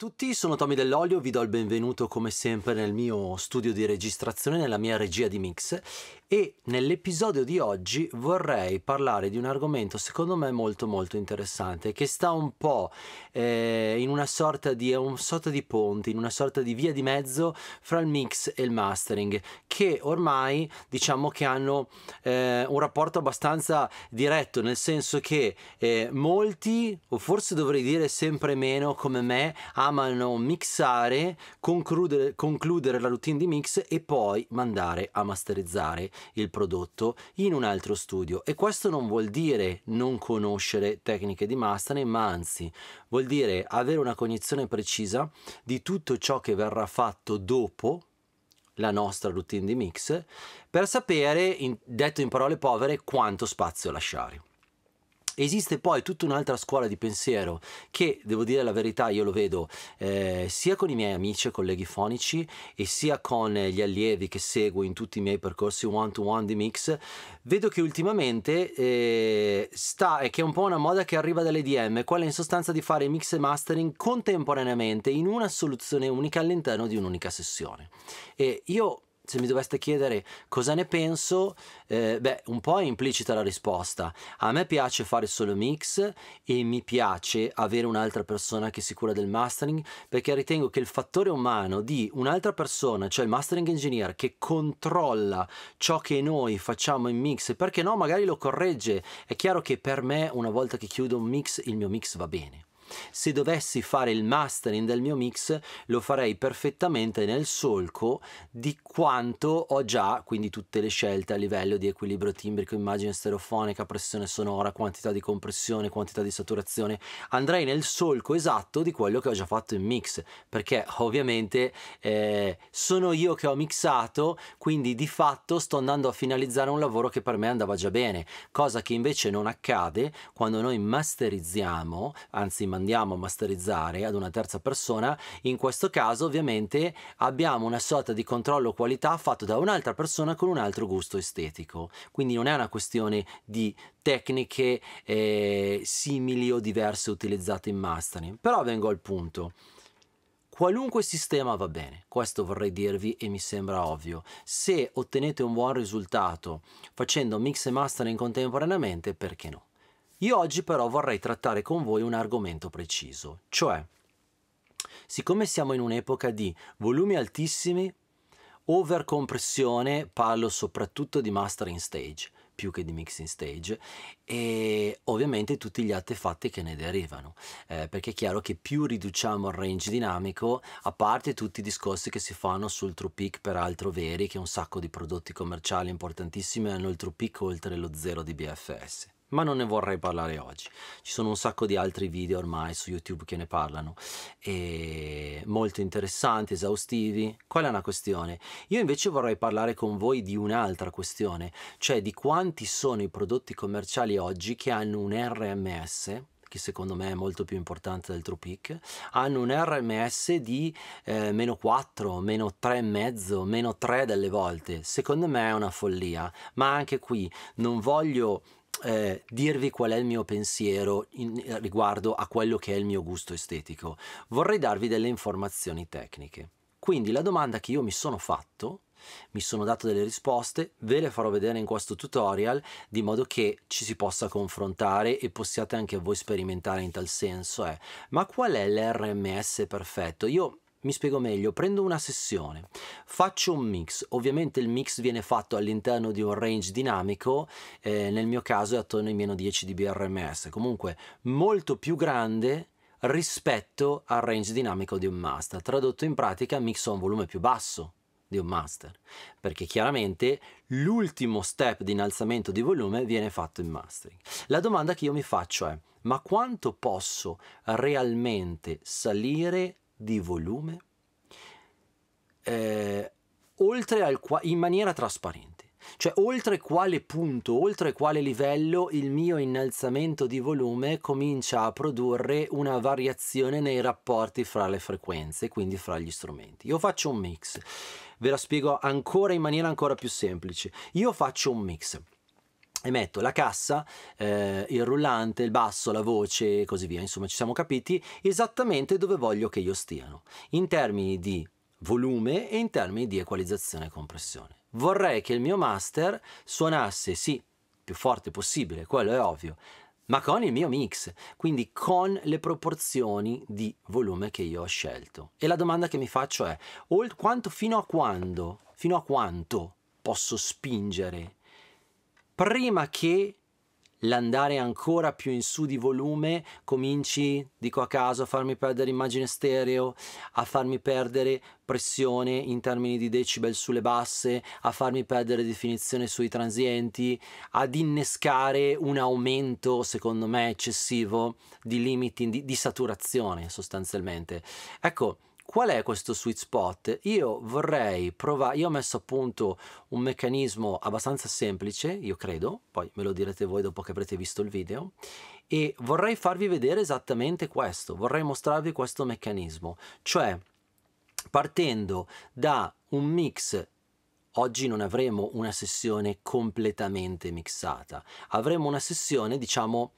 tutti, sono Tommy Dell'Olio, vi do il benvenuto come sempre nel mio studio di registrazione, nella mia regia di mix e nell'episodio di oggi vorrei parlare di un argomento secondo me molto molto interessante che sta un po' eh, in una sorta, di, un sorta di ponte, in una sorta di via di mezzo fra il mix e il mastering che ormai diciamo che hanno eh, un rapporto abbastanza diretto nel senso che eh, molti o forse dovrei dire sempre meno come me hanno amano mixare, concludere, concludere la routine di mix e poi mandare a masterizzare il prodotto in un altro studio. E questo non vuol dire non conoscere tecniche di mastering, ma anzi vuol dire avere una cognizione precisa di tutto ciò che verrà fatto dopo la nostra routine di mix per sapere, in, detto in parole povere, quanto spazio lasciare. Esiste poi tutta un'altra scuola di pensiero che, devo dire la verità, io lo vedo eh, sia con i miei amici e colleghi fonici e sia con gli allievi che seguo in tutti i miei percorsi one-to-one di mix, vedo che ultimamente eh, sta, e che è un po' una moda che arriva dalle DM, quella in sostanza di fare mix e mastering contemporaneamente in una soluzione unica all'interno di un'unica sessione. E io se mi doveste chiedere cosa ne penso, eh, beh, un po' è implicita la risposta. A me piace fare solo mix e mi piace avere un'altra persona che si cura del mastering perché ritengo che il fattore umano di un'altra persona, cioè il mastering engineer, che controlla ciò che noi facciamo in mix e perché no, magari lo corregge. È chiaro che per me, una volta che chiudo un mix, il mio mix va bene. Se dovessi fare il mastering del mio mix lo farei perfettamente nel solco di quanto ho già, quindi tutte le scelte a livello di equilibrio timbrico, immagine stereofonica, pressione sonora, quantità di compressione, quantità di saturazione, andrei nel solco esatto di quello che ho già fatto in mix, perché ovviamente eh, sono io che ho mixato, quindi di fatto sto andando a finalizzare un lavoro che per me andava già bene, cosa che invece non accade quando noi masterizziamo, anzi mandiamo andiamo a masterizzare ad una terza persona, in questo caso ovviamente abbiamo una sorta di controllo qualità fatto da un'altra persona con un altro gusto estetico. Quindi non è una questione di tecniche eh, simili o diverse utilizzate in mastering. Però vengo al punto qualunque sistema va bene, questo vorrei dirvi e mi sembra ovvio. Se ottenete un buon risultato facendo mix e mastering contemporaneamente, perché no? Io oggi però vorrei trattare con voi un argomento preciso, cioè, siccome siamo in un'epoca di volumi altissimi, overcompressione, parlo soprattutto di mastering stage più che di mixing stage e ovviamente tutti gli artefatti che ne derivano eh, perché è chiaro che più riduciamo il range dinamico a parte tutti i discorsi che si fanno sul true peak peraltro veri che un sacco di prodotti commerciali importantissimi hanno il true peak oltre lo 0 di BFS ma non ne vorrei parlare oggi. Ci sono un sacco di altri video ormai su YouTube che ne parlano, e molto interessanti, esaustivi. Qual è una questione? Io invece vorrei parlare con voi di un'altra questione, cioè di quanti sono i prodotti commerciali oggi che hanno un RMS che secondo me è molto più importante del True Peak, hanno un RMS di eh, meno 4, meno 3,5, meno 3 delle volte. Secondo me è una follia, ma anche qui non voglio eh, dirvi qual è il mio pensiero in, eh, riguardo a quello che è il mio gusto estetico, vorrei darvi delle informazioni tecniche. Quindi la domanda che io mi sono fatto, mi sono dato delle risposte, ve le farò vedere in questo tutorial di modo che ci si possa confrontare e possiate anche voi sperimentare in tal senso è eh. ma qual è l'RMS perfetto? Io mi spiego meglio, prendo una sessione, faccio un mix, ovviamente il mix viene fatto all'interno di un range dinamico, eh, nel mio caso è attorno ai meno 10 dB RMS, comunque molto più grande rispetto al range dinamico di un master, tradotto in pratica mix a un volume più basso di un master, perché chiaramente l'ultimo step di innalzamento di volume viene fatto in mastering. La domanda che io mi faccio è, ma quanto posso realmente salire di volume, eh, qua- in maniera trasparente. Cioè, oltre quale punto, oltre quale livello il mio innalzamento di volume comincia a produrre una variazione nei rapporti fra le frequenze, quindi fra gli strumenti. Io faccio un mix, ve la spiego ancora in maniera ancora più semplice. Io faccio un mix e metto la cassa, eh, il rullante, il basso, la voce e così via. Insomma, ci siamo capiti esattamente dove voglio che io stiano, in termini di volume e in termini di equalizzazione e compressione. Vorrei che il mio master suonasse, sì, più forte possibile, quello è ovvio, ma con il mio mix, quindi con le proporzioni di volume che io ho scelto. E la domanda che mi faccio è, quanto, fino a quando, fino a quanto posso spingere prima che l'andare ancora più in su di volume cominci, dico a caso, a farmi perdere immagine stereo, a farmi perdere pressione in termini di decibel sulle basse, a farmi perdere definizione sui transienti, ad innescare un aumento, secondo me, eccessivo di limiti, di, di saturazione sostanzialmente. Ecco, Qual è questo sweet spot? Io vorrei provare, io ho messo a punto un meccanismo abbastanza semplice, io credo, poi me lo direte voi dopo che avrete visto il video, e vorrei farvi vedere esattamente questo, vorrei mostrarvi questo meccanismo, cioè partendo da un mix Oggi non avremo una sessione completamente mixata, avremo una sessione, diciamo,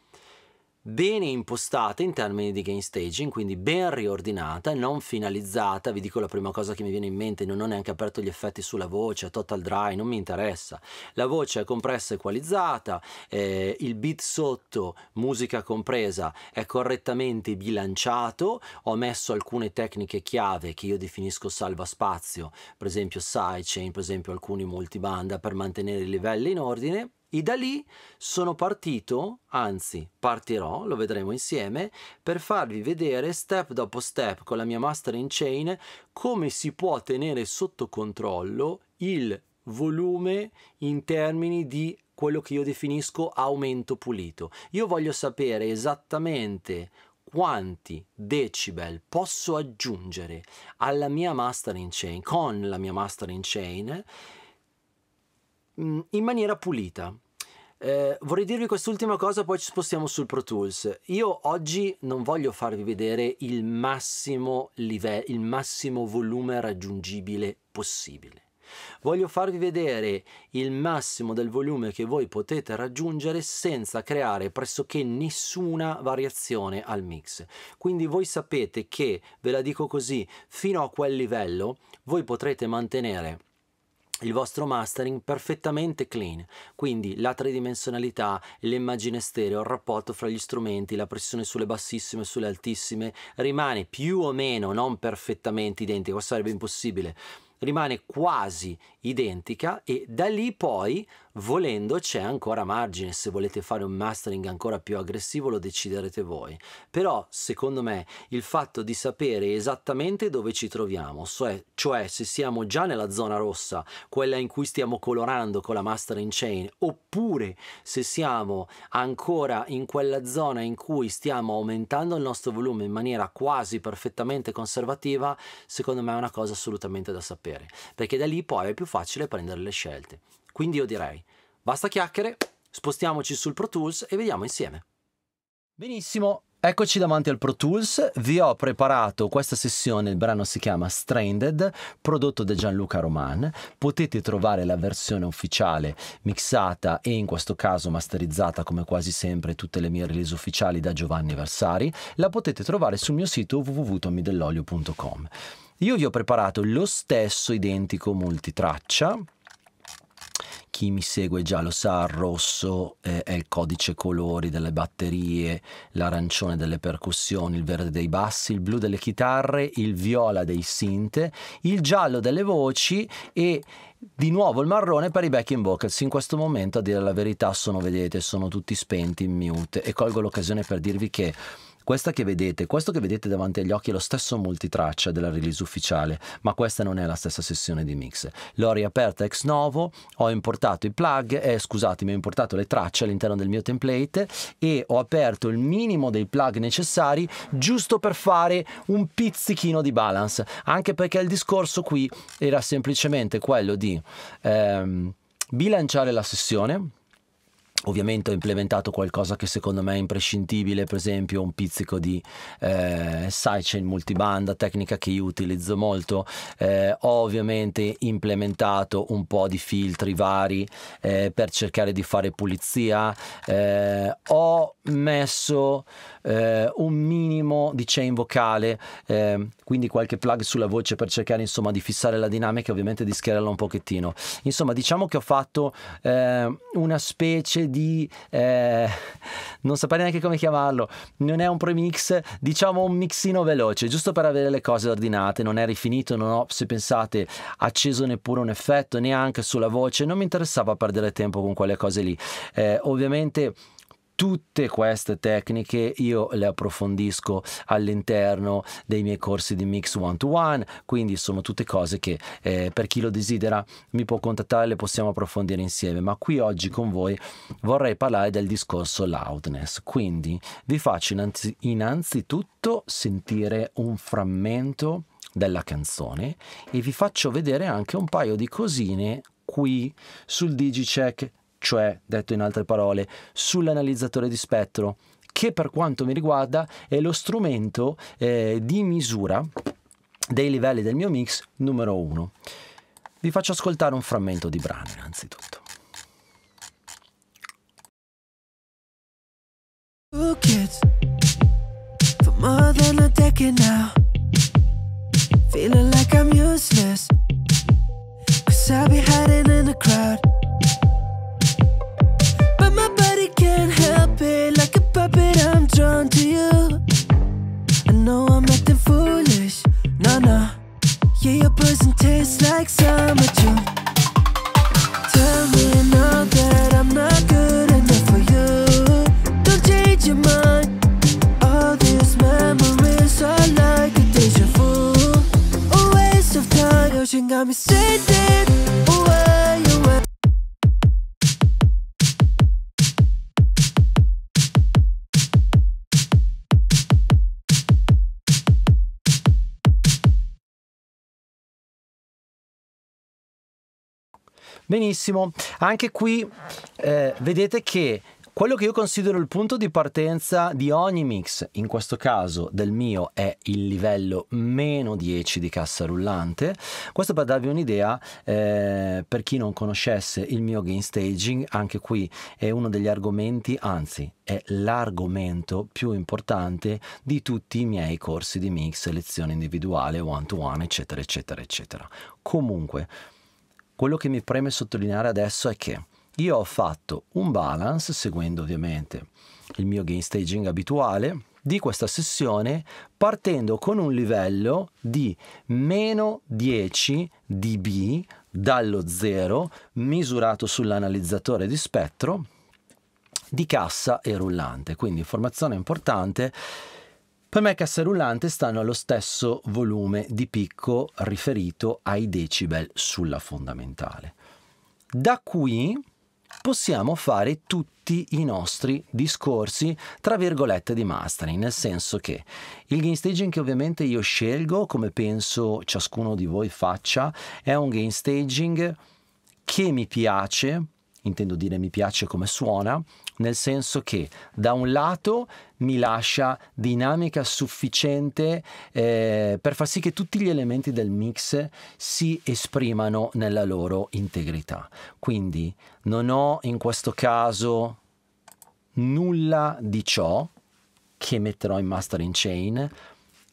bene impostata in termini di game staging, quindi ben riordinata, non finalizzata, vi dico la prima cosa che mi viene in mente, non ho neanche aperto gli effetti sulla voce, total dry, non mi interessa, la voce è compressa e equalizzata, eh, il beat sotto, musica compresa, è correttamente bilanciato, ho messo alcune tecniche chiave che io definisco salva spazio, per esempio sidechain, per esempio alcuni multibanda per mantenere i livelli in ordine, e da lì sono partito, anzi partirò, lo vedremo insieme, per farvi vedere step dopo step con la mia master in chain come si può tenere sotto controllo il volume in termini di quello che io definisco aumento pulito. Io voglio sapere esattamente quanti decibel posso aggiungere alla mia master in chain, con la mia master in chain, mm, in maniera pulita. Eh, vorrei dirvi quest'ultima cosa, poi ci spostiamo sul Pro Tools. Io oggi non voglio farvi vedere il massimo livello, il massimo volume raggiungibile possibile. Voglio farvi vedere il massimo del volume che voi potete raggiungere senza creare pressoché nessuna variazione al mix. Quindi voi sapete che, ve la dico così, fino a quel livello voi potrete mantenere il vostro mastering perfettamente clean, quindi la tridimensionalità, l'immagine stereo, il rapporto fra gli strumenti, la pressione sulle bassissime e sulle altissime rimane più o meno non perfettamente identico, sarebbe impossibile, rimane quasi identica e da lì poi volendo c'è ancora margine se volete fare un mastering ancora più aggressivo lo deciderete voi però secondo me il fatto di sapere esattamente dove ci troviamo cioè, cioè se siamo già nella zona rossa quella in cui stiamo colorando con la mastering chain oppure se siamo ancora in quella zona in cui stiamo aumentando il nostro volume in maniera quasi perfettamente conservativa secondo me è una cosa assolutamente da sapere perché da lì poi è più facile prendere le scelte. Quindi io direi, basta chiacchiere, spostiamoci sul Pro Tools e vediamo insieme. Benissimo, Eccoci davanti al Pro Tools, vi ho preparato questa sessione, il brano si chiama Stranded, prodotto da Gianluca Roman, potete trovare la versione ufficiale mixata e in questo caso masterizzata come quasi sempre tutte le mie release ufficiali da Giovanni Versari, la potete trovare sul mio sito www.tommidellolio.com. Io vi ho preparato lo stesso identico multitraccia. Chi mi segue già lo sa, il rosso eh, è il codice colori delle batterie, l'arancione delle percussioni, il verde dei bassi, il blu delle chitarre, il viola dei synth, il giallo delle voci e di nuovo il marrone per i backing vocals. In questo momento, a dire la verità, sono, vedete, sono tutti spenti in mute e colgo l'occasione per dirvi che questa che vedete, questo che vedete davanti agli occhi è lo stesso multitraccia della release ufficiale, ma questa non è la stessa sessione di mix. L'ho riaperta ex novo, ho importato i plug, eh, scusatemi, ho importato le tracce all'interno del mio template e ho aperto il minimo dei plug necessari giusto per fare un pizzichino di balance, anche perché il discorso qui era semplicemente quello di ehm, bilanciare la sessione Ovviamente ho implementato qualcosa che secondo me è imprescindibile, per esempio un pizzico di eh, sidechain multibanda, tecnica che io utilizzo molto. Eh, ho ovviamente implementato un po' di filtri vari eh, per cercare di fare pulizia. Eh, ho messo eh, un minimo di chain vocale, eh, quindi qualche plug sulla voce per cercare insomma di fissare la dinamica e ovviamente di schierarla un pochettino. Insomma diciamo che ho fatto una specie di di... Eh, non saprei neanche come chiamarlo, non è un premix, diciamo un mixino veloce, giusto per avere le cose ordinate, non è rifinito, non ho, se pensate, acceso neppure un effetto, neanche sulla voce, non mi interessava perdere tempo con quelle cose lì. Eh, ovviamente Tutte queste tecniche io le approfondisco all'interno dei miei corsi di mix one to one, quindi sono tutte cose che eh, per chi lo desidera mi può contattare, le possiamo approfondire insieme, ma qui oggi con voi vorrei parlare del discorso loudness, quindi vi faccio innanzi- innanzitutto sentire un frammento della canzone e vi faccio vedere anche un paio di cosine qui sul DigiCheck cioè, detto in altre parole, sull'analizzatore di spettro, che per quanto mi riguarda è lo strumento eh, di misura dei livelli del mio mix numero 1. Vi faccio ascoltare un frammento di brano innanzitutto. Ooh, kids, for more than a decade now, feeling like I'm useless, cause I'll be hiding in the crowd. puppet, like a puppet, I'm drawn to you. I know I'm acting foolish, nah nah. Yeah, your poison tastes like summer June. Tell me now that I'm not good enough for you. Don't change your mind. All these memories are like a deja vu. A waste of time. got me straight. Benissimo, anche qui eh, vedete che quello che io considero il punto di partenza di ogni mix, in questo caso del mio è il livello meno 10 di cassa rullante, questo per darvi un'idea, eh, per chi non conoscesse il mio game staging, anche qui è uno degli argomenti, anzi è l'argomento più importante di tutti i miei corsi di mix, lezione individuale, one to one, eccetera, eccetera, eccetera. Comunque, quello che mi preme sottolineare adesso è che io ho fatto un balance, seguendo ovviamente il mio gain staging abituale, di questa sessione partendo con un livello di meno 10 dB dallo zero misurato sull'analizzatore di spettro di cassa e rullante. Quindi informazione importante per me cassa e rullante stanno allo stesso volume di picco riferito ai decibel sulla fondamentale. Da qui possiamo fare tutti i nostri discorsi tra virgolette di mastering, nel senso che il gain staging che ovviamente io scelgo, come penso ciascuno di voi faccia, è un gain staging che mi piace, intendo dire mi piace come suona, nel senso che da un lato mi lascia dinamica sufficiente eh, per far sì che tutti gli elementi del mix si esprimano nella loro integrità. Quindi non ho in questo caso nulla di ciò che metterò in mastering chain,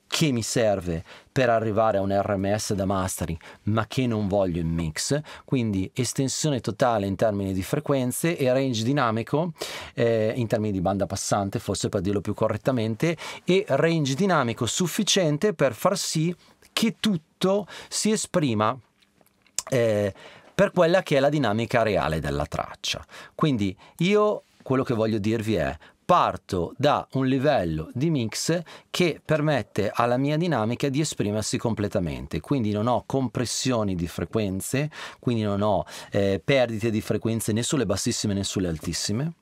che mi serve per arrivare a un RMS da mastering ma che non voglio in mix, quindi estensione totale in termini di frequenze e range dinamico eh, in termini di banda passante, forse per dirlo più correttamente, e range dinamico sufficiente per far sì che tutto si esprima. Eh, per quella che è la dinamica reale della traccia. Quindi io quello che voglio dirvi è parto da un livello di mix che permette alla mia dinamica di esprimersi completamente, quindi non ho compressioni di frequenze, quindi non ho eh, perdite di frequenze né sulle bassissime né sulle altissime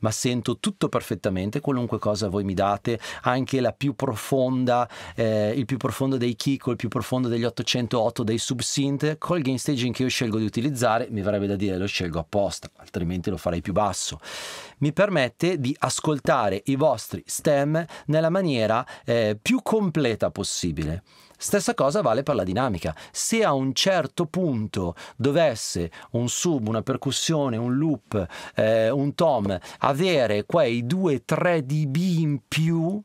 ma sento tutto perfettamente, qualunque cosa voi mi date, anche la più profonda, eh, il più profondo dei kick il più profondo degli 808 dei subsynth, col game staging che io scelgo di utilizzare, mi verrebbe da dire lo scelgo apposta, altrimenti lo farei più basso. Mi permette di ascoltare i vostri stem nella maniera eh, più completa possibile. Stessa cosa vale per la dinamica. Se a un certo punto dovesse un sub, una percussione, un loop, eh, un tom avere quei 2-3 dB in più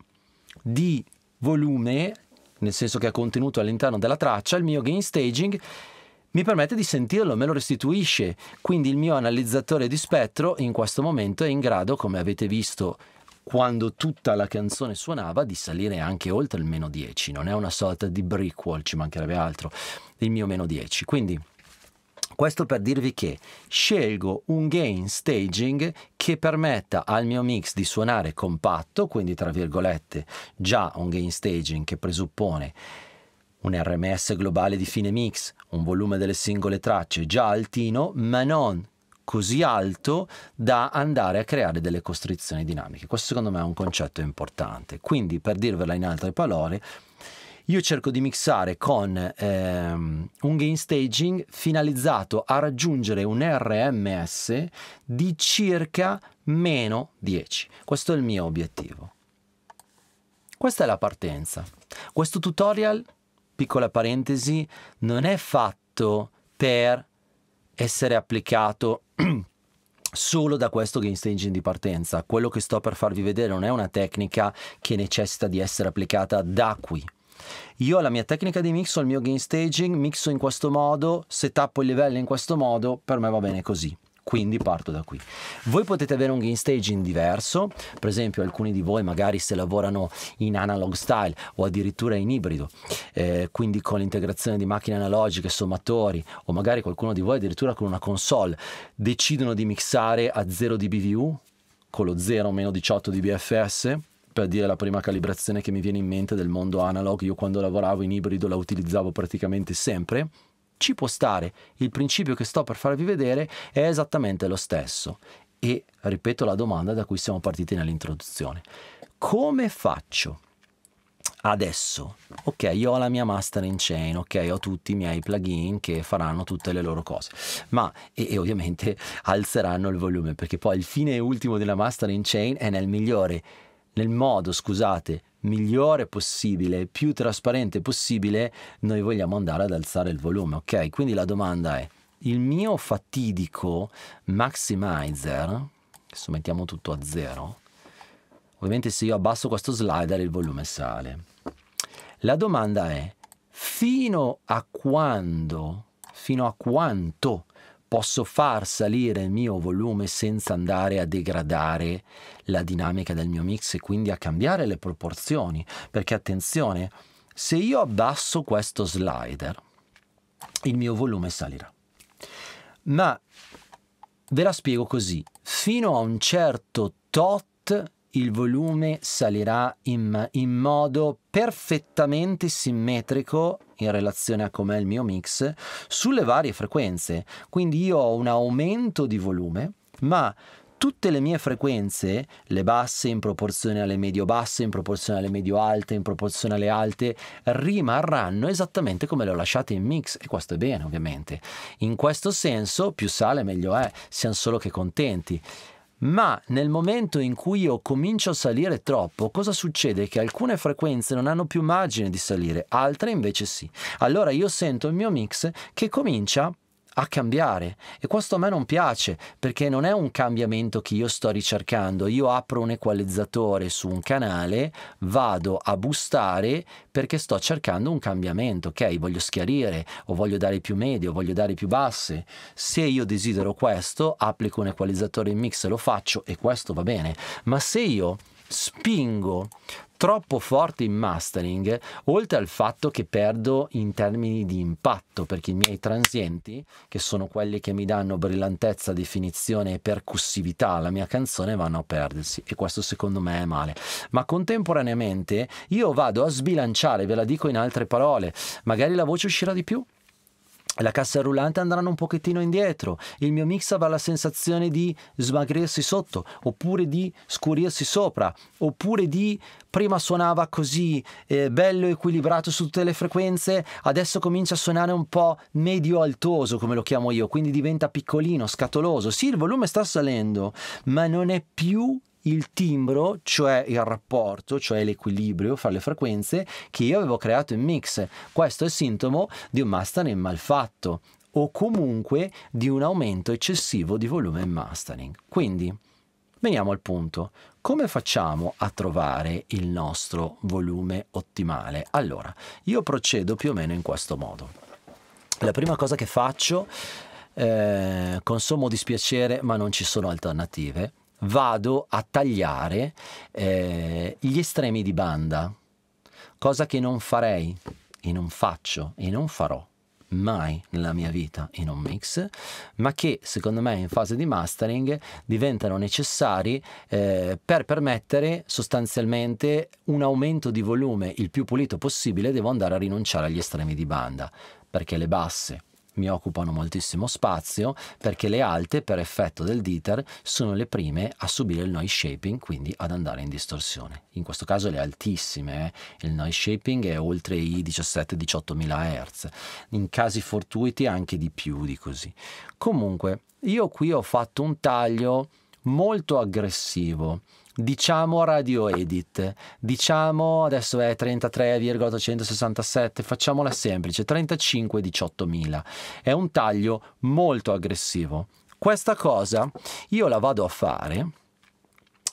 di volume, nel senso che ha contenuto all'interno della traccia, il mio gain staging mi permette di sentirlo, me lo restituisce. Quindi il mio analizzatore di spettro in questo momento è in grado, come avete visto quando tutta la canzone suonava, di salire anche oltre il meno 10. Non è una sorta di brick wall, ci mancherebbe altro, il mio meno 10. Quindi questo per dirvi che scelgo un gain staging che permetta al mio mix di suonare compatto, quindi tra virgolette già un gain staging che presuppone un RMS globale di fine mix, un volume delle singole tracce già altino, ma non così alto da andare a creare delle costrizioni dinamiche. Questo secondo me è un concetto importante. Quindi, per dirvela in altre parole, io cerco di mixare con ehm, un gain staging finalizzato a raggiungere un RMS di circa meno 10. Questo è il mio obiettivo. Questa è la partenza. Questo tutorial, piccola parentesi, non è fatto per essere applicato solo da questo game staging di partenza. Quello che sto per farvi vedere non è una tecnica che necessita di essere applicata da qui. Io ho la mia tecnica di mixo, il mio game staging, mixo in questo modo, setappo il livello in questo modo, per me va bene così. Quindi parto da qui. Voi potete avere un game staging diverso, per esempio alcuni di voi magari se lavorano in analog style o addirittura in ibrido, eh, quindi con l'integrazione di macchine analogiche, sommatori o magari qualcuno di voi addirittura con una console, decidono di mixare a 0 dBVU con lo 0-18 dBFS per dire la prima calibrazione che mi viene in mente del mondo analog, io quando lavoravo in ibrido la utilizzavo praticamente sempre ci può stare, il principio che sto per farvi vedere è esattamente lo stesso. E ripeto la domanda da cui siamo partiti nell'introduzione. Come faccio adesso, ok, io ho la mia master in chain, ok, ho tutti i miei plugin che faranno tutte le loro cose, ma e, e, ovviamente alzeranno il volume perché poi il fine ultimo della master in chain è nel migliore nel modo, scusate, migliore possibile, più trasparente possibile, noi vogliamo andare ad alzare il volume, ok? Quindi la domanda è, il mio fatidico maximizer, adesso mettiamo tutto a zero, ovviamente se io abbasso questo slider il volume sale. La domanda è, fino a quando, fino a quanto posso far salire il mio volume senza andare a degradare la dinamica del mio mix e quindi a cambiare le proporzioni. Perché attenzione, se io abbasso questo slider, il mio volume salirà. Ma ve la spiego così, fino a un certo tot il volume salirà in, in modo perfettamente simmetrico in relazione a com'è il mio mix sulle varie frequenze. Quindi io ho un aumento di volume, ma tutte le mie frequenze, le basse in proporzione alle medio-basse, in proporzione alle medio-alte, in proporzione alle alte, rimarranno esattamente come le ho lasciate in mix e questo è bene ovviamente. In questo senso più sale meglio è, siamo solo che contenti ma nel momento in cui io comincio a salire troppo, cosa succede? Che alcune frequenze non hanno più margine di salire, altre invece sì. Allora io sento il mio mix che comincia a cambiare e questo a me non piace perché non è un cambiamento che io sto ricercando, io apro un equalizzatore su un canale, vado a bustare perché sto cercando un cambiamento, ok? Voglio schiarire o voglio dare più medie o voglio dare più basse. Se io desidero questo, applico un equalizzatore in mix e lo faccio e questo va bene, ma se io spingo troppo forte in mastering, oltre al fatto che perdo in termini di impatto, perché i miei transienti, che sono quelli che mi danno brillantezza, definizione e percussività alla mia canzone, vanno a perdersi e questo secondo me è male. Ma contemporaneamente io vado a sbilanciare, ve la dico in altre parole, magari la voce uscirà di più, la cassa rullante andranno un pochettino indietro, il mio mix avrà la sensazione di smagrirsi sotto, oppure di scurirsi sopra, oppure di prima suonava così eh, bello equilibrato su tutte le frequenze, adesso comincia a suonare un po' medio altoso come lo chiamo io, quindi diventa piccolino, scatoloso. Sì, il volume sta salendo, ma non è più il timbro, cioè il rapporto, cioè l'equilibrio fra le frequenze che io avevo creato in mix. Questo è sintomo di un mastering malfatto o comunque di un aumento eccessivo di volume in mastering. Quindi, veniamo al punto. Come facciamo a trovare il nostro volume ottimale? Allora, io procedo più o meno in questo modo. La prima cosa che faccio, eh, con dispiacere, ma non ci sono alternative, vado a tagliare eh, gli estremi di banda, cosa che non farei e non faccio e non farò mai nella mia vita in un mix, ma che secondo me in fase di mastering diventano necessari eh, per permettere sostanzialmente un aumento di volume il più pulito possibile, devo andare a rinunciare agli estremi di banda, perché le basse mi occupano moltissimo spazio perché le alte per effetto del diter sono le prime a subire il noise shaping quindi ad andare in distorsione in questo caso le altissime eh? il noise shaping è oltre i 17-18 mila hertz in casi fortuiti anche di più di così comunque io qui ho fatto un taglio molto aggressivo diciamo radio edit, diciamo adesso è 33,867, facciamola semplice, 35 35,18.000. È un taglio molto aggressivo. Questa cosa io la vado a fare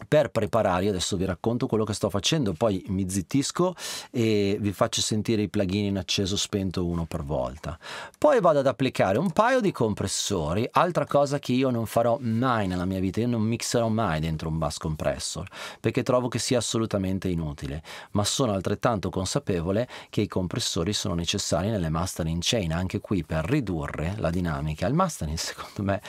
per preparare, adesso vi racconto quello che sto facendo, poi mi zittisco e vi faccio sentire i plugin in acceso spento uno per volta. Poi vado ad applicare un paio di compressori, altra cosa che io non farò mai nella mia vita, io non mixerò mai dentro un bus compressor, perché trovo che sia assolutamente inutile, ma sono altrettanto consapevole che i compressori sono necessari nelle mastering chain, anche qui per ridurre la dinamica. Il mastering secondo me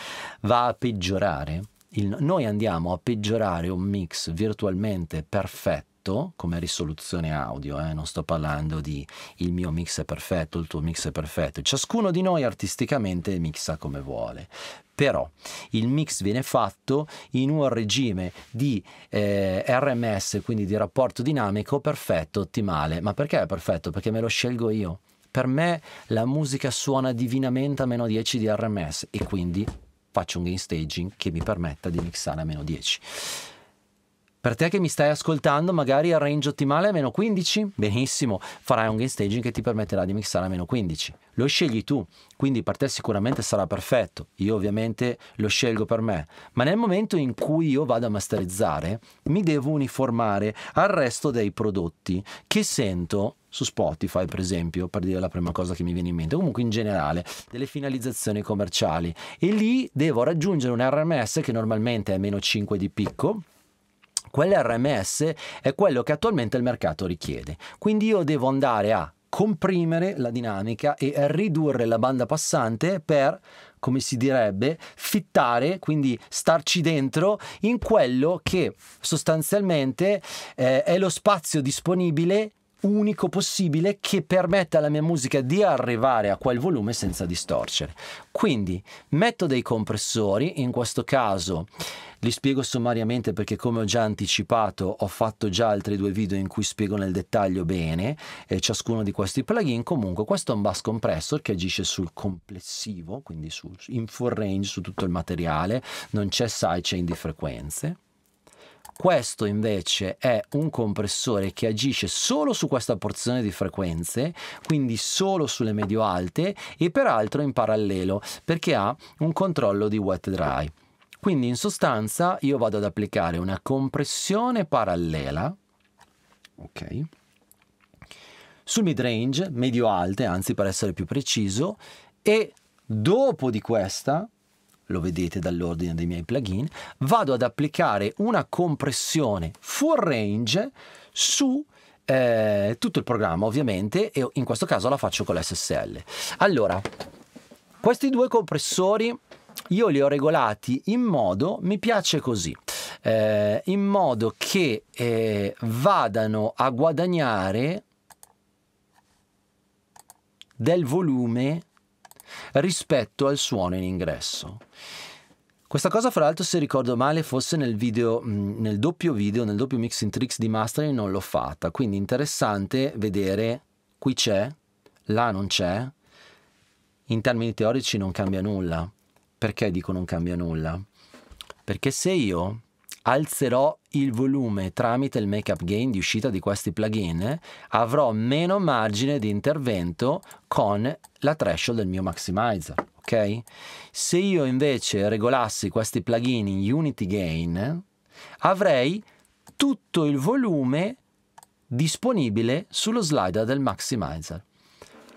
va a peggiorare il, noi andiamo a peggiorare un mix virtualmente perfetto come risoluzione audio, eh? non sto parlando di il mio mix è perfetto, il tuo mix è perfetto, ciascuno di noi artisticamente mixa come vuole, però il mix viene fatto in un regime di eh, RMS, quindi di rapporto dinamico perfetto, ottimale, ma perché è perfetto? Perché me lo scelgo io. Per me la musica suona divinamente a meno 10 di RMS e quindi faccio un gain staging che mi permetta di mixare a meno 10 per te che mi stai ascoltando, magari il range ottimale è meno 15? Benissimo, farai un game staging che ti permetterà di mixare a meno 15. Lo scegli tu, quindi per te sicuramente sarà perfetto. Io ovviamente lo scelgo per me, ma nel momento in cui io vado a masterizzare, mi devo uniformare al resto dei prodotti che sento su Spotify, per esempio, per dire la prima cosa che mi viene in mente, comunque in generale, delle finalizzazioni commerciali. E lì devo raggiungere un RMS che normalmente è meno 5 di picco Quell'RMS è quello che attualmente il mercato richiede. Quindi io devo andare a comprimere la dinamica e ridurre la banda passante per, come si direbbe, fittare, quindi starci dentro in quello che sostanzialmente eh, è lo spazio disponibile unico possibile che permetta alla mia musica di arrivare a quel volume senza distorcere. Quindi metto dei compressori, in questo caso li spiego sommariamente perché come ho già anticipato ho fatto già altri due video in cui spiego nel dettaglio bene eh, ciascuno di questi plugin. Comunque questo è un bus compressor che agisce sul complessivo, quindi sul, in full range su tutto il materiale, non c'è sidechain di frequenze. Questo invece è un compressore che agisce solo su questa porzione di frequenze, quindi solo sulle medio-alte e peraltro in parallelo perché ha un controllo di wet-dry. Quindi in sostanza io vado ad applicare una compressione parallela, ok? Sul mid range, medio alte, anzi per essere più preciso, e dopo di questa, lo vedete dall'ordine dei miei plugin, vado ad applicare una compressione full range su eh, tutto il programma ovviamente e in questo caso la faccio con l'SSL. Allora, questi due compressori io li ho regolati in modo, mi piace così, eh, in modo che eh, vadano a guadagnare del volume rispetto al suono in ingresso. Questa cosa, fra l'altro, se ricordo male, fosse nel video, mm, nel doppio video, nel doppio mixing tricks di mastering, non l'ho fatta. Quindi interessante vedere qui c'è, là non c'è. In termini teorici non cambia nulla. Perché dico non cambia nulla? Perché se io alzerò il volume tramite il makeup gain di uscita di questi plugin, avrò meno margine di intervento con la threshold del mio maximizer. Ok? Se io invece regolassi questi plugin in Unity Gain, avrei tutto il volume disponibile sullo slider del maximizer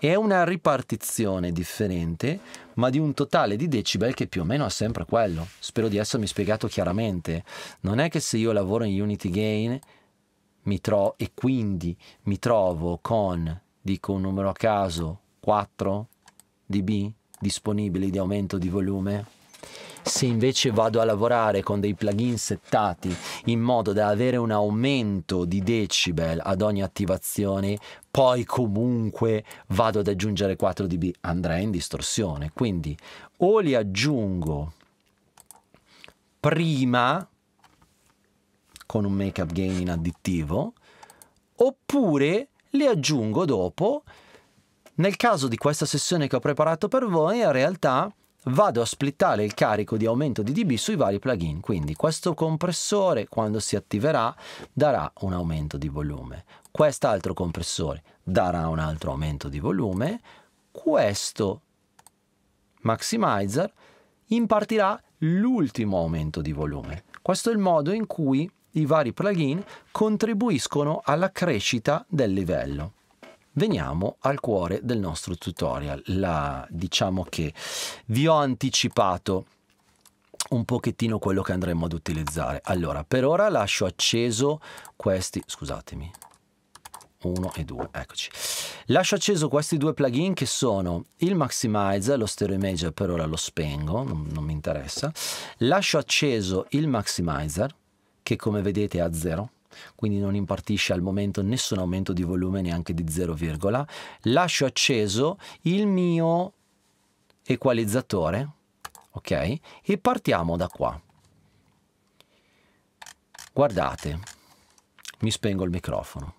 e è una ripartizione differente, ma di un totale di decibel che più o meno è sempre quello. Spero di essermi spiegato chiaramente. Non è che se io lavoro in Unity Gain tro- e quindi mi trovo con, dico un numero a caso, 4 dB disponibili di aumento di volume se invece vado a lavorare con dei plugin settati in modo da avere un aumento di decibel ad ogni attivazione, poi comunque vado ad aggiungere 4 dB, andrei in distorsione. Quindi o li aggiungo prima con un make up gain in additivo, oppure li aggiungo dopo. Nel caso di questa sessione che ho preparato per voi, in realtà vado a splittare il carico di aumento di dB sui vari plugin, quindi questo compressore quando si attiverà darà un aumento di volume, quest'altro compressore darà un altro aumento di volume, questo maximizer impartirà l'ultimo aumento di volume. Questo è il modo in cui i vari plugin contribuiscono alla crescita del livello. Veniamo al cuore del nostro tutorial. La, diciamo che vi ho anticipato un pochettino quello che andremo ad utilizzare. Allora, per ora lascio acceso questi, scusatemi, 1 e 2, eccoci. Lascio acceso questi due plugin che sono il Maximizer, lo Stereo Imager per ora lo spengo, non, non mi interessa. Lascio acceso il Maximizer, che come vedete è a 0, quindi non impartisce al momento nessun aumento di volume neanche di 0, lascio acceso il mio equalizzatore, ok? E partiamo da qua. Guardate, mi spengo il microfono.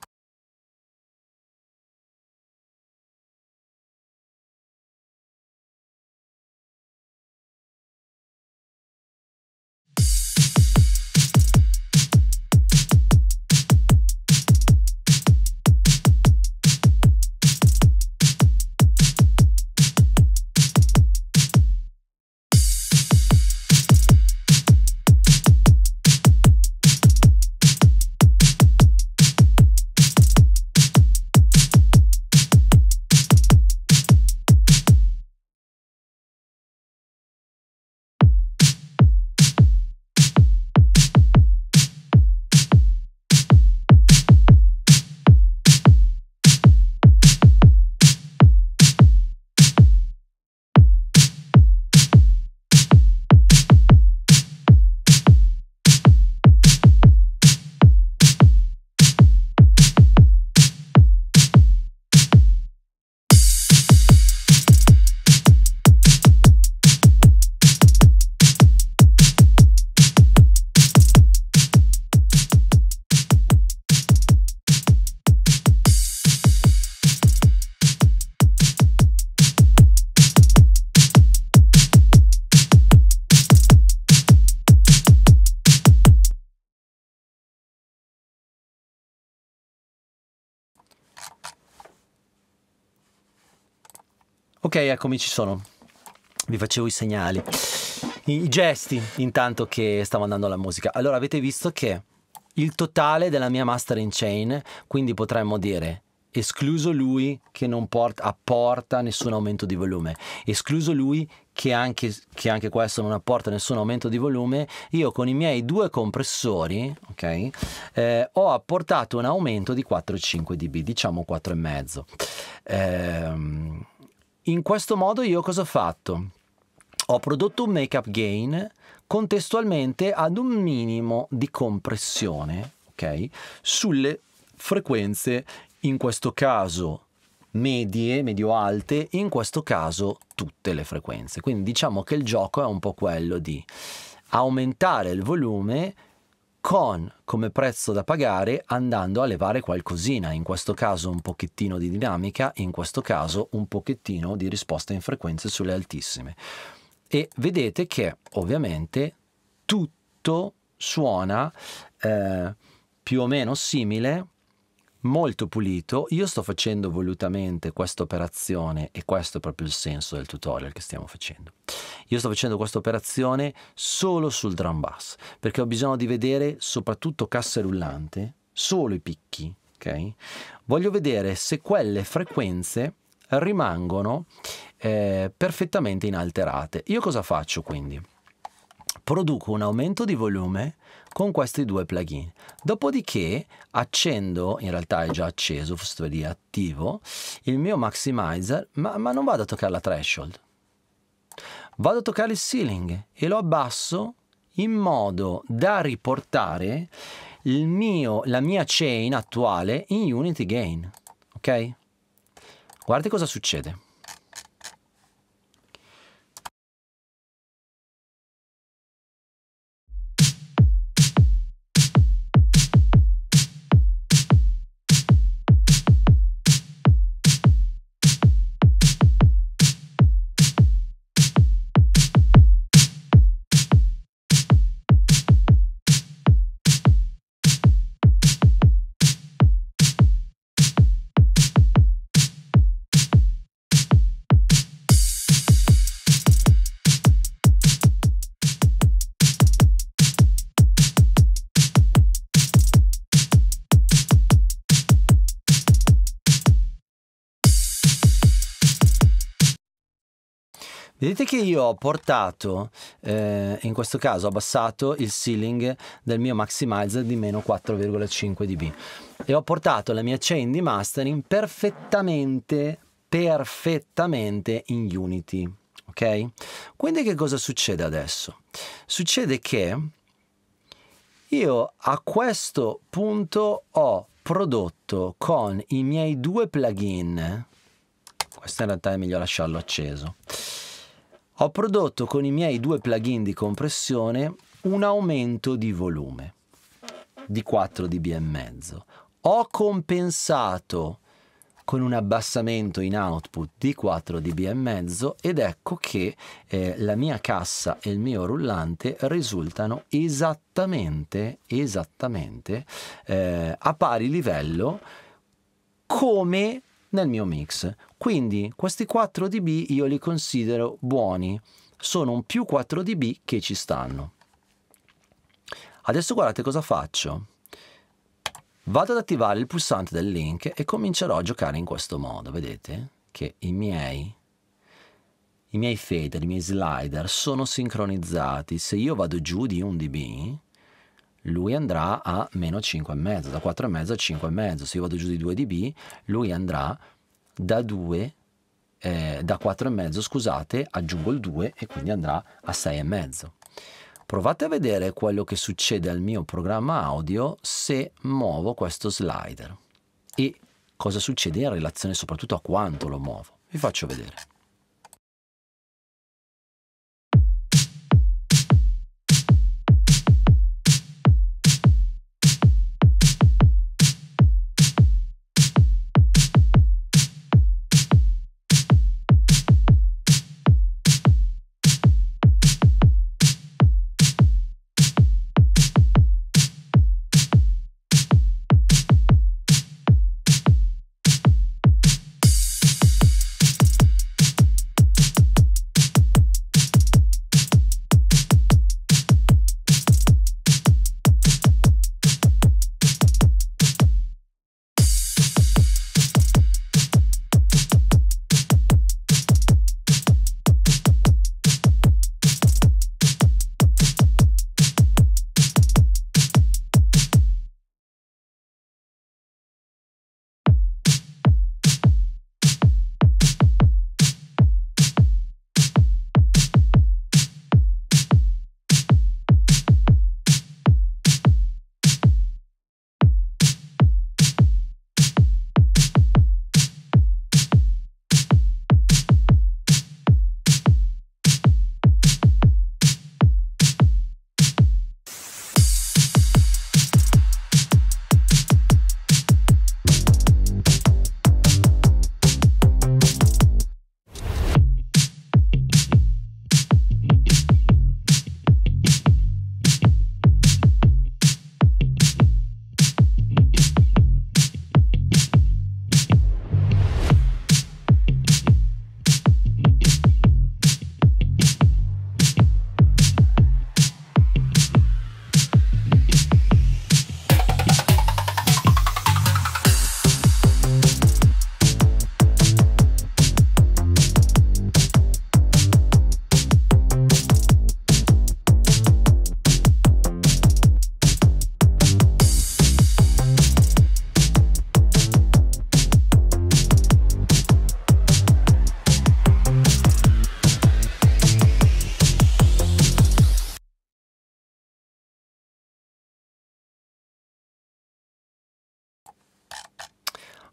Ok, eccomi, ci sono. Vi facevo i segnali. I, I gesti, intanto che stavo andando alla musica. Allora, avete visto che il totale della mia master in chain, quindi potremmo dire escluso lui che non porta, apporta nessun aumento di volume, escluso lui che anche, che anche, questo non apporta nessun aumento di volume, io con i miei due compressori okay, eh, ho apportato un aumento di 4,5 dB, diciamo 4,5. Ehm in questo modo io cosa ho fatto? Ho prodotto un make-up gain contestualmente ad un minimo di compressione, ok? Sulle frequenze, in questo caso medie, medio-alte, in questo caso tutte le frequenze. Quindi diciamo che il gioco è un po' quello di aumentare il volume con come prezzo da pagare andando a levare qualcosina, in questo caso un pochettino di dinamica, in questo caso un pochettino di risposta in frequenze sulle altissime. E vedete che ovviamente tutto suona eh, più o meno simile molto pulito. Io sto facendo volutamente questa operazione e questo è proprio il senso del tutorial che stiamo facendo. Io sto facendo questa operazione solo sul drum bass perché ho bisogno di vedere soprattutto casse rullante, solo i picchi, ok? Voglio vedere se quelle frequenze rimangono eh, perfettamente inalterate. Io cosa faccio quindi? Produco un aumento di volume con questi due plugin. Dopodiché accendo, in realtà è già acceso, sto dire attivo, il mio maximizer, ma, ma non vado a toccare la threshold. Vado a toccare il ceiling e lo abbasso in modo da riportare mio, la mia chain attuale in Unity Gain. Ok? Guardate cosa succede. Vedete che io ho portato, eh, in questo caso ho abbassato il ceiling del mio maximizer di meno 4,5 dB e ho portato la mia chain di mastering perfettamente, perfettamente in Unity. Ok? Quindi che cosa succede adesso? Succede che io a questo punto ho prodotto con i miei due plugin questo in realtà è meglio lasciarlo acceso ho prodotto con i miei due plugin di compressione un aumento di volume di 4 dB e mezzo. Ho compensato con un abbassamento in output di 4 dB e mezzo ed ecco che eh, la mia cassa e il mio rullante risultano esattamente esattamente eh, a pari livello come nel mio mix. Quindi questi 4 dB io li considero buoni, sono un più 4 dB che ci stanno. Adesso guardate cosa faccio. Vado ad attivare il pulsante del link e comincerò a giocare in questo modo, vedete? Che i miei i miei fader, i miei slider sono sincronizzati. Se io vado giù di 1 dB, lui andrà a meno 5,5, da 4,5 a 5,5. Se io vado giù di 2 dB, lui andrà da 2, eh, da 4,5, scusate, aggiungo il 2 e quindi andrà a 6,5. Provate a vedere quello che succede al mio programma audio se muovo questo slider e cosa succede in relazione soprattutto a quanto lo muovo. Vi faccio vedere.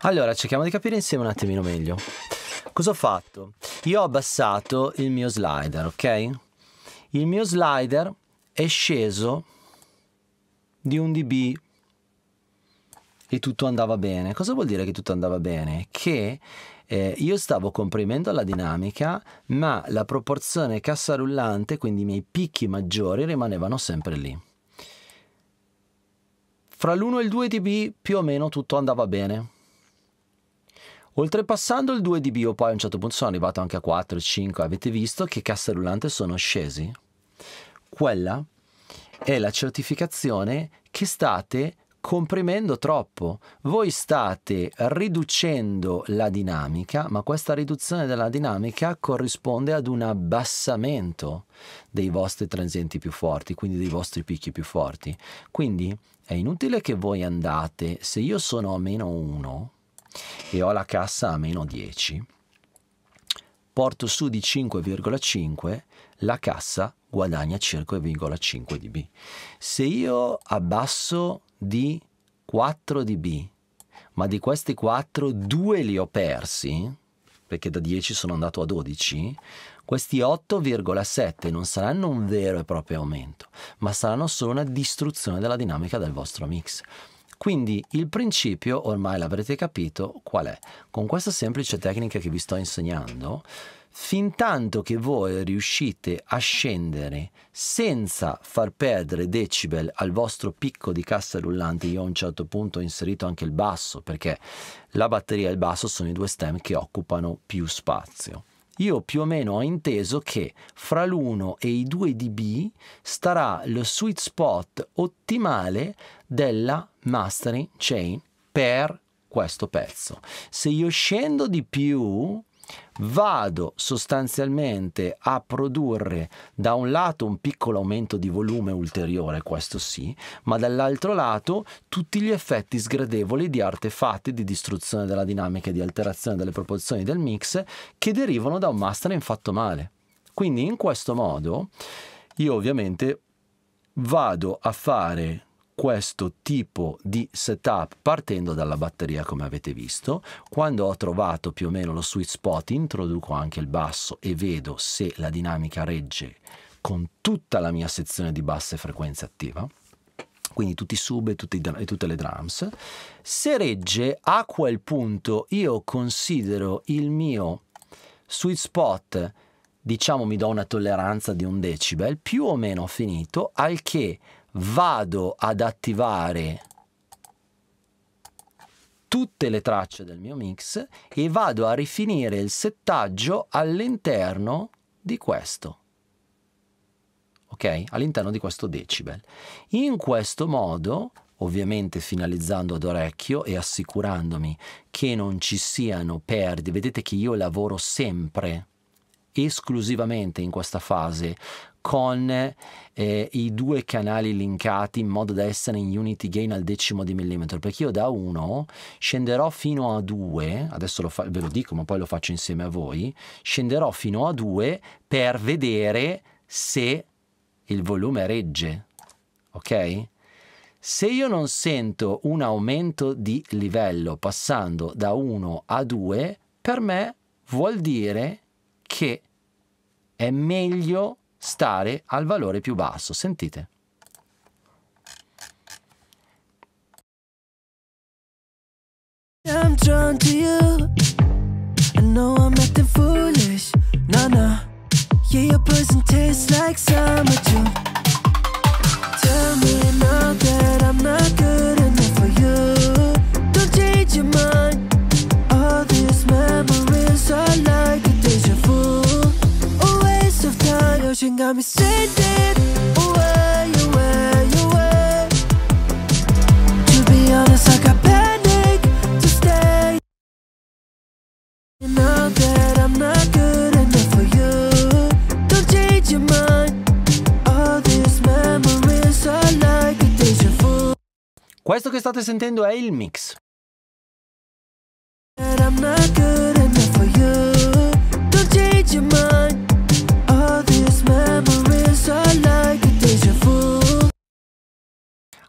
Allora, cerchiamo di capire insieme un attimino meglio. Cosa ho fatto? Io ho abbassato il mio slider, ok? Il mio slider è sceso di un dB e tutto andava bene. Cosa vuol dire che tutto andava bene? Che eh, io stavo comprimendo la dinamica, ma la proporzione cassa rullante, quindi i miei picchi maggiori, rimanevano sempre lì. Fra l'1 e il 2 dB più o meno tutto andava bene Oltrepassando il 2 dB o poi a un certo punto sono arrivato anche a 4, 5, avete visto che cassa rullante sono scesi? Quella è la certificazione che state comprimendo troppo. Voi state riducendo la dinamica, ma questa riduzione della dinamica corrisponde ad un abbassamento dei vostri transienti più forti, quindi dei vostri picchi più forti. Quindi è inutile che voi andate, se io sono a meno 1, e ho la cassa a meno 10, porto su di 5,5, la cassa guadagna circa 1,5 dB. Se io abbasso di 4 dB, ma di questi 4 2 li ho persi, perché da 10 sono andato a 12, questi 8,7 non saranno un vero e proprio aumento, ma saranno solo una distruzione della dinamica del vostro mix. Quindi il principio, ormai l'avrete capito, qual è? Con questa semplice tecnica che vi sto insegnando, fin tanto che voi riuscite a scendere senza far perdere decibel al vostro picco di cassa rullante, io a un certo punto ho inserito anche il basso perché la batteria e il basso sono i due stem che occupano più spazio io più o meno ho inteso che fra l'1 e i 2 dB starà lo sweet spot ottimale della mastering chain per questo pezzo. Se io scendo di più, vado sostanzialmente a produrre da un lato un piccolo aumento di volume ulteriore, questo sì, ma dall'altro lato tutti gli effetti sgradevoli di artefatti, di distruzione della dinamica e di alterazione delle proporzioni del mix che derivano da un mastering fatto male. Quindi in questo modo io ovviamente vado a fare questo tipo di setup partendo dalla batteria come avete visto. Quando ho trovato più o meno lo sweet spot introduco anche il basso e vedo se la dinamica regge con tutta la mia sezione di basse frequenze attiva quindi tutti i sub e, tutti, e, tutte le drums. Se regge, a quel punto io considero il mio sweet spot, diciamo mi do una tolleranza di un decibel, più o meno finito, al che vado ad attivare tutte le tracce del mio mix e vado a rifinire il settaggio all'interno di questo. Ok? All'interno di questo decibel. In questo modo, ovviamente finalizzando ad orecchio e assicurandomi che non ci siano perdite, vedete che io lavoro sempre esclusivamente in questa fase con eh, i due canali linkati in modo da essere in unity gain al decimo di millimetro perché io da 1 scenderò fino a 2 adesso lo fa- ve lo dico ma poi lo faccio insieme a voi scenderò fino a 2 per vedere se il volume regge ok? Se io non sento un aumento di livello passando da 1 a 2, per me vuol dire che è meglio stare al valore più basso. Sentite. I'm drawn to you. I know I'm acting foolish. No, no. Yeah, your poison tastes like summer June. Tell me. got me sending away, away, away. To be honest, I got panic to stay. You know that I'm not good enough for you. Don't change your mind. All these memories are like a deja vu. Questo che state sentendo è il mix. That I'm not good.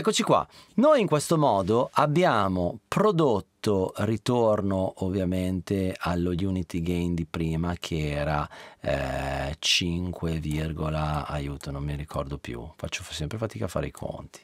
eccoci qua. Noi in questo modo abbiamo prodotto, ritorno ovviamente allo unity gain di prima che era eh, 5, aiuto non mi ricordo più, faccio sempre fatica a fare i conti.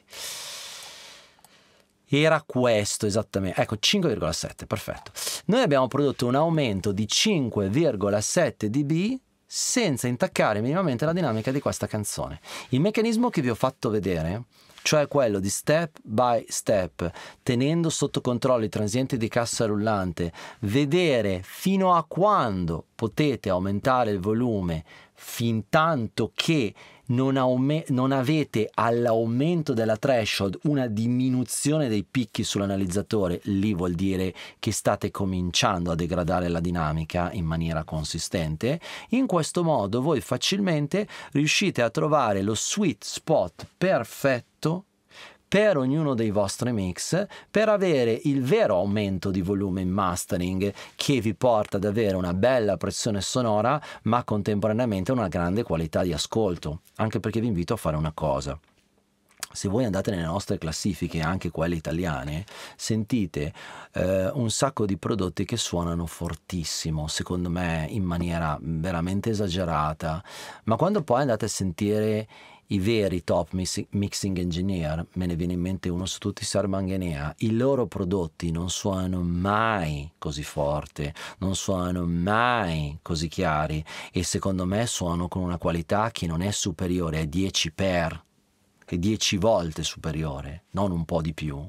Era questo esattamente, ecco 5,7, perfetto. Noi abbiamo prodotto un aumento di 5,7 dB senza intaccare minimamente la dinamica di questa canzone. Il meccanismo che vi ho fatto vedere cioè quello di step by step, tenendo sotto controllo i transienti di cassa rullante, vedere fino a quando potete aumentare il volume fin tanto che non, aume- non, avete all'aumento della threshold una diminuzione dei picchi sull'analizzatore, lì vuol dire che state cominciando a degradare la dinamica in maniera consistente. In questo modo voi facilmente riuscite a trovare lo sweet spot perfetto per ognuno dei vostri mix per avere il vero aumento di volume in mastering che vi porta ad avere una bella pressione sonora ma contemporaneamente una grande qualità di ascolto. Anche perché vi invito a fare una cosa se voi andate nelle nostre classifiche, anche quelle italiane, sentite eh, un sacco di prodotti che suonano fortissimo, secondo me in maniera veramente esagerata, ma quando poi andate a sentire i veri top mixing engineer, me ne viene in mente uno su tutti, Sarmanghenea, i loro prodotti non suonano mai così forte, non suonano mai così chiari e secondo me suonano con una qualità che non è superiore è 10 per, è 10 volte superiore, non un po' di più.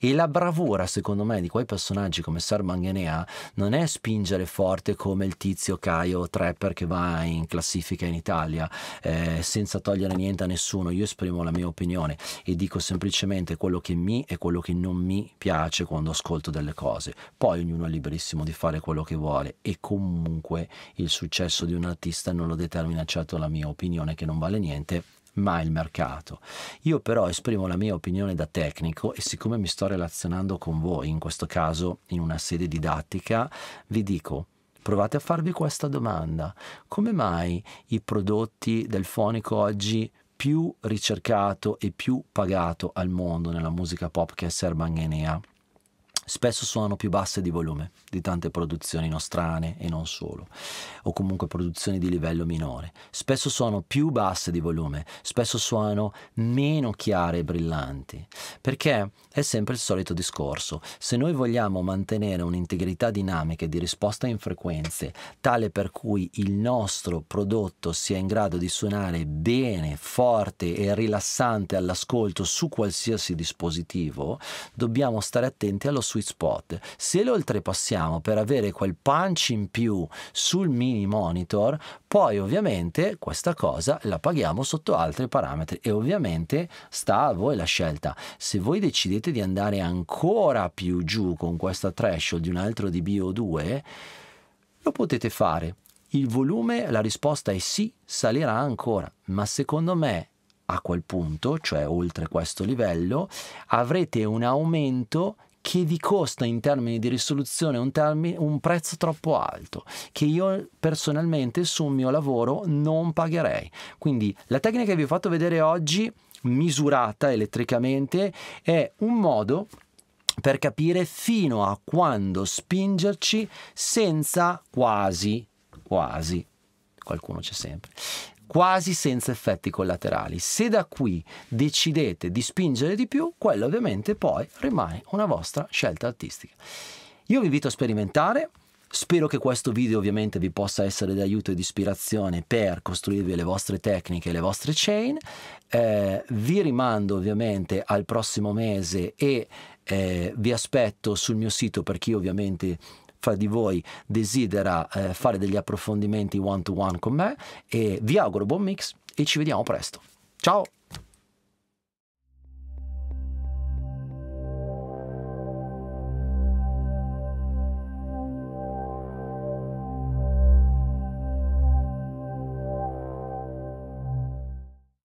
E la bravura, secondo me, di quei personaggi come Sar Manganea non è spingere forte come il tizio Caio Trapper che va in classifica in Italia, eh, senza togliere niente a nessuno. Io esprimo la mia opinione e dico semplicemente quello che mi e quello che non mi piace quando ascolto delle cose. Poi ognuno è liberissimo di fare quello che vuole e comunque il successo di un artista non lo determina certo la mia opinione che non vale niente ma il mercato. Io però esprimo la mia opinione da tecnico e siccome mi sto relazionando con voi, in questo caso in una sede didattica, vi dico provate a farvi questa domanda. Come mai i prodotti del fonico oggi più ricercato e più pagato al mondo nella musica pop che è Serban Enea? spesso sono più basse di volume di tante produzioni nostrane e non solo, o comunque produzioni di livello minore. Spesso sono più basse di volume, spesso suonano meno chiare e brillanti, perché è sempre il solito discorso. Se noi vogliamo mantenere un'integrità dinamica e di risposta in frequenze, tale per cui il nostro prodotto sia in grado di suonare bene, forte e rilassante all'ascolto su qualsiasi dispositivo, dobbiamo stare attenti allo sweet spot. Se lo oltrepassiamo per avere quel punch in più sul mini monitor, poi ovviamente questa cosa la paghiamo sotto altri parametri e ovviamente sta a voi la scelta. Se voi decidete di andare ancora più giù con questa threshold di un altro dB o 2 lo potete fare. Il volume, la risposta è sì, salirà ancora, ma secondo me a quel punto, cioè oltre questo livello, avrete un aumento che vi costa in termini di risoluzione un, termi, un prezzo troppo alto, che io personalmente sul mio lavoro non pagherei. Quindi la tecnica che vi ho fatto vedere oggi, misurata elettricamente, è un modo per capire fino a quando spingerci senza quasi, quasi, qualcuno c'è sempre, quasi senza effetti collaterali. Se da qui decidete di spingere di più, quella ovviamente poi rimane una vostra scelta artistica. Io vi invito a sperimentare, Spero che questo video ovviamente vi possa essere d'aiuto e di ispirazione per costruirvi le vostre tecniche e le vostre chain. Eh, vi rimando ovviamente al prossimo mese e eh, vi aspetto sul mio sito per chi ovviamente fra di voi desidera eh, fare degli approfondimenti one to one con me e vi auguro buon mix e ci vediamo presto. Ciao!